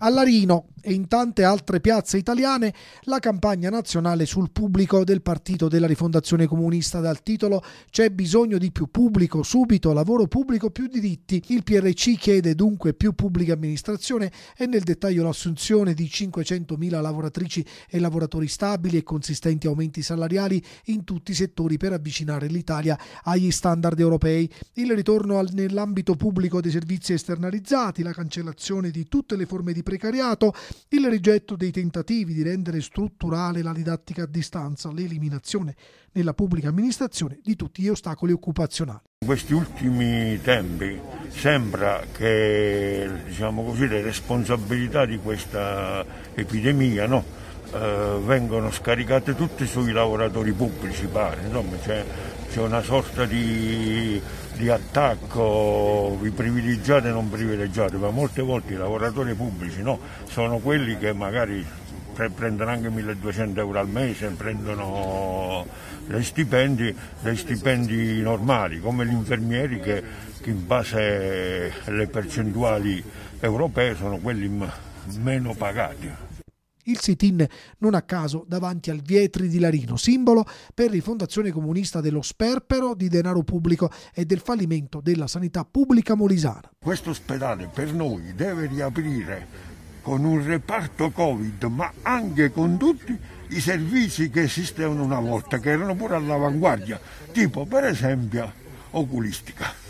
A Larino e in tante altre piazze italiane la campagna nazionale sul pubblico del Partito della Rifondazione Comunista dal titolo C'è bisogno di più pubblico, subito, lavoro pubblico, più diritti. Il PRC chiede dunque più pubblica amministrazione e nel dettaglio l'assunzione di 500.000 lavoratrici e lavoratori stabili e consistenti aumenti salariali in tutti i settori per avvicinare l'Italia agli standard europei. Il ritorno nell'ambito pubblico dei servizi esternalizzati, la cancellazione di tutte le forme di precariato, il rigetto dei tentativi di rendere strutturale la didattica a distanza, l'eliminazione nella pubblica amministrazione di tutti gli ostacoli occupazionali. In questi ultimi tempi sembra che diciamo così, le responsabilità di questa epidemia no? Eh, vengono scaricate tutte sui lavoratori pubblici, pare, insomma c'è, c'è una sorta di, di attacco vi privilegiate e non privilegiate, ma molte volte i lavoratori pubblici no, sono quelli che magari prendono anche 1200 euro al mese, prendono gli stipendi, gli stipendi normali, come gli infermieri che, che in base alle percentuali europee sono quelli meno pagati. Il sit-in non a caso davanti al Vietri di Larino, simbolo per rifondazione comunista dello sperpero di denaro pubblico e del fallimento della sanità pubblica molisana. Questo ospedale per noi deve riaprire con un reparto Covid, ma anche con tutti i servizi che esistevano una volta, che erano pure all'avanguardia, tipo per esempio oculistica.